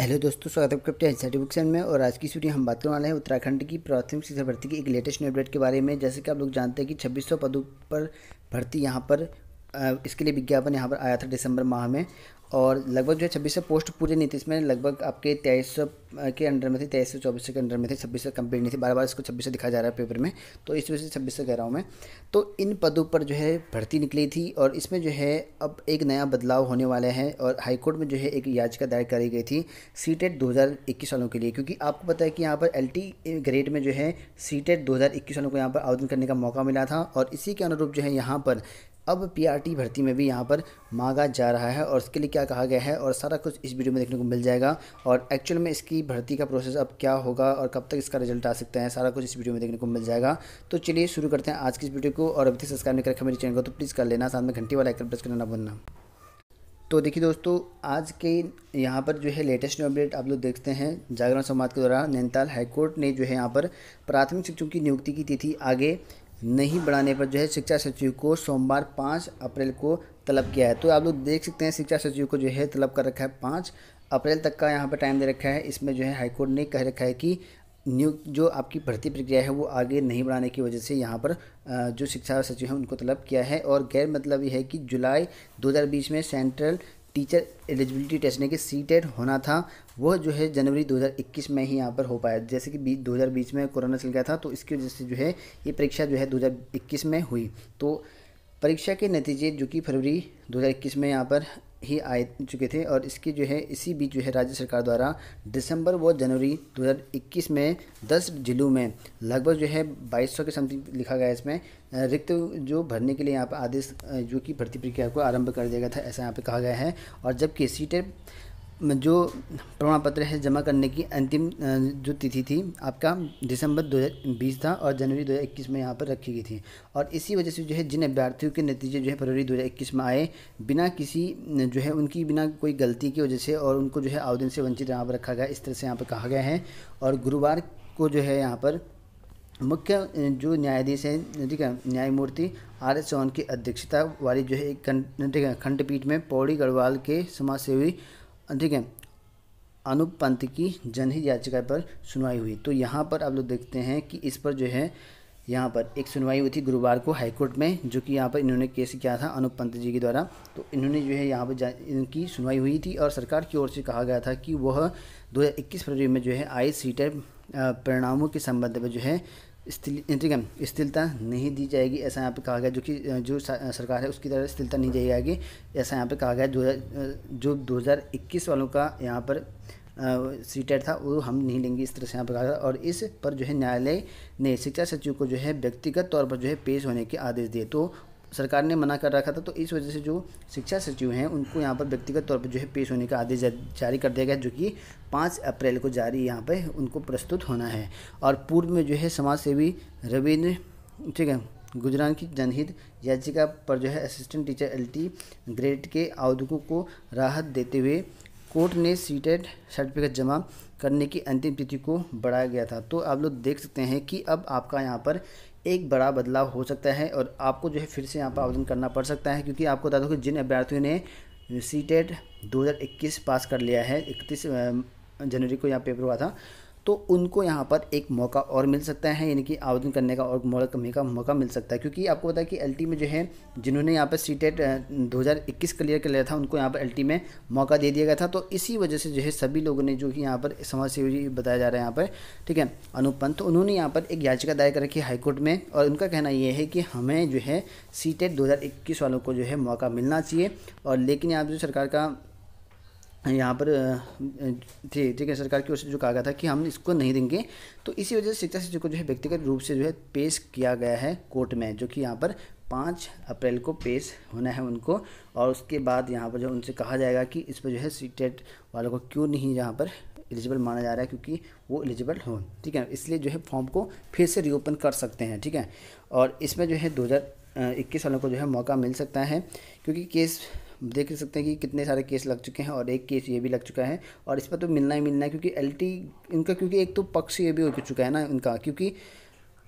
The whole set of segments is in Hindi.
हेलो दोस्तों स्वागत है आपका एनसीटी बुक्सन में और आज की स्टूडियो हम बात करने वाले हैं उत्तराखंड की प्राथमिक शिक्षा भर्ती की एक लेटेस्ट अपडेट के बारे में जैसे कि आप लोग जानते हैं कि 2600 पदों पर भर्ती यहाँ पर इसके लिए विज्ञापन यहाँ पर आया था दिसंबर माह में और लगभग जो है छब्बीस सौ पोस्ट पूरी नहीं थी इसमें लगभग आपके तेईस सौ के अंडर में थी तेईस सौ चौबीस सौ के अंडर में थे छब्बीस सौ कंप्लीट नहीं थी बार बार इसको छब्बीस सौ दिखाया जा रहा है पेपर में तो इस वजह से छब्बीस सौ कह रहा हूँ मैं तो इन पदों पर जो है भर्ती निकली थी और इसमें जो है अब एक नया बदलाव होने वाला है और हाईकोर्ट में जो है एक याचिका दायर करी गई थी सी टेट दो हज़ार इक्कीस वालों के लिए क्योंकि आपको पता है कि यहाँ पर एल टी ग्रेड में जो है सी टेट दो हज़ार इक्कीस वालों को यहाँ पर आवेदन करने का मौका मिला था और इसी के अनुरूप जो है यहाँ पर अब पीआरटी भर्ती में भी यहाँ पर मांगा जा रहा है और उसके लिए क्या कहा गया है और सारा कुछ इस वीडियो में देखने को मिल जाएगा और एक्चुअल में इसकी भर्ती का प्रोसेस अब क्या होगा और कब तक इसका रिजल्ट आ सकता है सारा कुछ इस वीडियो में देखने को मिल जाएगा तो चलिए शुरू करते हैं आज की इस वीडियो को और अभी सब्सक्राइब नहीं कर रखा मेरे चैनल को तो प्लीज़ कर लेना साथ में घंटी वाला आइकन प्रेस करना ना बनना तो देखिए दोस्तों आज के यहाँ पर जो है लेटेस्ट अपडेट आप लोग देखते हैं जागरण समाज के द्वारा नैनीताल हाईकोर्ट ने जो है यहाँ पर प्राथमिक शिक्षकों की नियुक्ति की तिथि आगे नहीं बढ़ाने पर जो है शिक्षा सचिव को सोमवार पाँच अप्रैल को तलब किया है तो आप लोग देख सकते हैं शिक्षा सचिव को जो है तलब कर रखा है पाँच अप्रैल तक का यहाँ पर टाइम दे रखा है इसमें जो है हाईकोर्ट ने कह रखा है कि नियुक्त जो आपकी भर्ती प्रक्रिया है वो आगे नहीं बढ़ाने की वजह से यहाँ पर जो शिक्षा सचिव हैं उनको तलब किया है और गैर मतलब ये है कि जुलाई 2020 में सेंट्रल टीचर एलिजिबिलिटी टेस्ट यानी कि सी टेट होना था वह जो है जनवरी 2021 में ही यहाँ पर हो पाया जैसे कि बीच दो में कोरोना चल गया था तो इसकी वजह से जो है ये परीक्षा जो है 2021 में हुई तो परीक्षा के नतीजे जो कि फरवरी 2021 में यहाँ पर ही आए चुके थे और इसके जो है इसी बीच जो है राज्य सरकार द्वारा दिसंबर व जनवरी 2021 में 10 जिलों में लगभग जो है 2200 के समथिंग लिखा गया है इसमें रिक्त जो भरने के लिए यहाँ पर आदेश जो कि भर्ती प्रक्रिया को आरंभ कर दिया गया था ऐसा यहाँ पे कहा गया है और जबकि सीटें जो प्रमाण पत्र है जमा करने की अंतिम जो तिथि थी आपका दिसंबर 2020 था और जनवरी 2021 में यहाँ पर रखी गई थी और इसी वजह से जो है जिन अभ्यर्थियों के नतीजे जो है फरवरी 2021 में आए बिना किसी जो है उनकी बिना कोई गलती की वजह से और उनको जो है आवेदन से वंचित यहाँ पर रखा गया इस तरह से यहाँ पर कहा गया है और गुरुवार को जो है यहाँ पर मुख्य जो न्यायाधीश हैं ठीक है न्यायमूर्ति आर एस चौहान की अध्यक्षता वाली जो है एक खंडपीठ में पौड़ी गढ़वाल के समाजसेवी ठीक है अनुप पंत की जनहित याचिका पर सुनवाई हुई तो यहाँ पर आप लोग देखते हैं कि इस पर जो है यहाँ पर एक सुनवाई हुई थी गुरुवार को हाईकोर्ट में जो कि यहाँ पर इन्होंने केस किया था अनुप पंत जी के द्वारा तो इन्होंने जो है यहाँ पर इनकी सुनवाई हुई थी और सरकार की ओर से कहा गया था कि वह 2021 फरवरी में जो है आई सी परिणामों के संबंध में जो है स्थिल स्थिरता नहीं दी जाएगी ऐसा यहाँ पे कहा गया जो कि जो सरकार है उसकी तरह स्थिरता नहीं दी जाएगी ऐसा यहाँ पे कहा गया दो जो 2021 वालों का यहाँ पर सी था वो हम नहीं लेंगे इस तरह से यहाँ पर कहा गया और इस पर जो है न्यायालय ने शिक्षा सचिव को जो है व्यक्तिगत तौर पर जो है पेश होने के आदेश दिए तो सरकार ने मना कर रखा था तो इस वजह से जो शिक्षा सचिव हैं उनको यहाँ पर व्यक्तिगत तौर पर जो है पेश होने का आदेश जारी कर दिया गया जो कि पाँच अप्रैल को जारी यहाँ पर उनको प्रस्तुत होना है और पूर्व में जो है समाज सेवी रविंद्र ठीक है गुजरान की जनहित याचिका पर जो है असिस्टेंट टीचर टी ग्रेड के आवेदकों को राहत देते हुए कोर्ट ने सीटेड सर्टिफिकेट जमा करने की अंतिम तिथि को बढ़ाया गया था तो आप लोग देख सकते हैं कि अब आपका यहाँ पर एक बड़ा बदलाव हो सकता है और आपको जो है फिर से यहाँ पर आवेदन करना पड़ सकता है क्योंकि आपको बता दूँ कि जिन अभ्यर्थियों ने सी टेट पास कर लिया है इकतीस जनवरी को यहाँ पेपर हुआ था तो उनको यहाँ पर एक मौका और मिल सकता है यानी कि आवेदन करने का और मौका कमी का मौका मिल सकता है क्योंकि आपको पता है कि एल में जो है जिन्होंने यहाँ पर सी टेट दो क्लियर कर लिया था उनको यहाँ पर एल में मौका दे दिया गया था तो इसी वजह से जो है सभी लोगों ने जो कि यहाँ पर समाज सेवी बताया जा रहा है यहाँ पर ठीक है अनुपंत तो उन्होंने यहाँ पर एक याचिका दायर कर रखी हाईकोर्ट में और उनका कहना यह है कि हमें जो है सी टेट वालों को जो है मौका मिलना चाहिए और लेकिन यहाँ जो सरकार का यहाँ पर थी ठीक है सरकार की ओर से जो कहा गया था कि हम इसको नहीं देंगे तो इसी वजह से शिक्षा सचिव को जो है व्यक्तिगत रूप से जो है पेश किया गया है कोर्ट में जो कि यहाँ पर पाँच अप्रैल को पेश होना है उनको और उसके बाद यहाँ पर जो उनसे कहा जाएगा कि इस पर जो है सी वालों को क्यों नहीं यहाँ पर एलिजिबल माना जा रहा है क्योंकि वो एलिजिबल हो ठीक है इसलिए जो है फॉर्म को फिर से रीओपन कर सकते हैं ठीक है और इसमें जो है दो इक्कीस वालों को जो है मौका मिल सकता है क्योंकि केस देख सकते हैं कि कितने सारे केस लग चुके हैं और एक केस ये भी लग चुका है और इस पर तो मिलना ही मिलना है क्योंकि एल इनका क्योंकि एक तो पक्ष ये भी हो चुका है ना इनका क्योंकि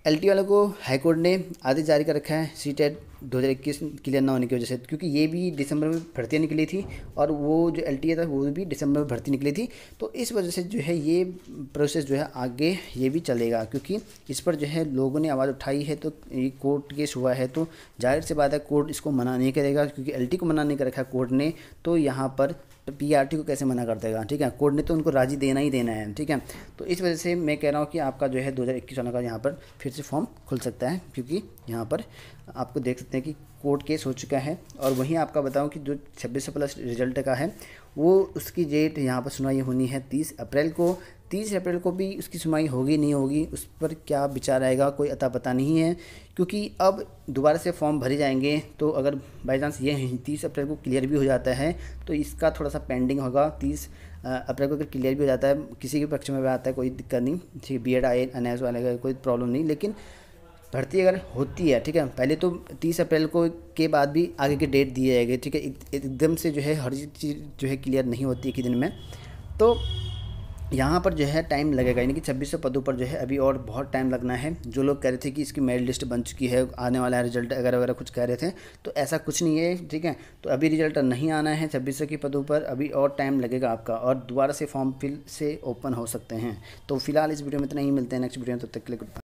एल वालों को हाईकोर्ट ने आदेश जारी कर रखा है सी दो हज़ार इक्कीस क्लियर ना होने की वजह से क्योंकि ये भी दिसंबर में भर्तियाँ निकली थी और वो जो एल था वो भी दिसंबर में भर्ती निकली थी तो इस वजह से जो है ये प्रोसेस जो है आगे ये भी चलेगा क्योंकि इस पर जो है लोगों ने आवाज़ उठाई है तो ये कोर्ट केस हुआ है तो जाहिर सी बात है कोर्ट इसको मना नहीं करेगा क्योंकि एल को मना नहीं कर रखा कोर्ट ने तो यहाँ पर आर टी को कैसे मना कर देगा ठीक है कोर्ट ने तो उनको राजी देना ही देना है ठीक है तो इस वजह से मैं कह रहा हूँ कि आपका जो है दो हज़ार इक्कीस वाला का यहाँ पर फिर से फॉर्म खुल सकता है क्योंकि यहाँ पर आपको देख सकते हैं कि कोर्ट केस हो चुका है और वहीं आपका बताऊं कि जो छब्बीस प्लस रिजल्ट का है वो उसकी डेट यहाँ पर सुनवाई होनी है तीस अप्रैल को तीस अप्रैल को भी उसकी सुनवाई होगी नहीं होगी उस पर क्या विचार आएगा कोई अता पता नहीं है क्योंकि अब दोबारा से फॉर्म भरे जाएंगे तो अगर बाई चांस ये तीस अप्रैल को क्लियर भी हो जाता है तो इसका थोड़ा सा पेंडिंग होगा तीस अप्रैल को अगर क्लियर भी हो जाता है किसी के पक्ष में भी आता है कोई दिक्कत नहीं ठीक B Ed I N S वाले का कोई प्रॉब्लम नहीं लेकिन भर्ती अगर होती है ठीक है पहले तो तीस अप्रैल को के बाद भी आगे की डेट दी जाएगी ठीक है एकदम से जो है हर चीज़ जो है क्लियर नहीं होती है ही दिन में तो यहाँ पर जो है टाइम लगेगा यानी कि छब्बीस पदों पर जो है अभी और बहुत टाइम लगना है जो लोग कह रहे थे कि इसकी मेरिट लिस्ट बन चुकी है आने वाला है रिजल्ट अगर वगैरह कुछ कह रहे थे तो ऐसा कुछ नहीं है ठीक है तो अभी रिजल्ट नहीं आना है छब्बीस के पदों पर अभी और टाइम लगेगा आपका और दोबारा से फॉर्म फिल से ओपन हो सकते हैं तो फिलहाल इस वीडियो में इतना ही मिलते हैं नेक्स्ट वीडियो में तब तो तक क्लिक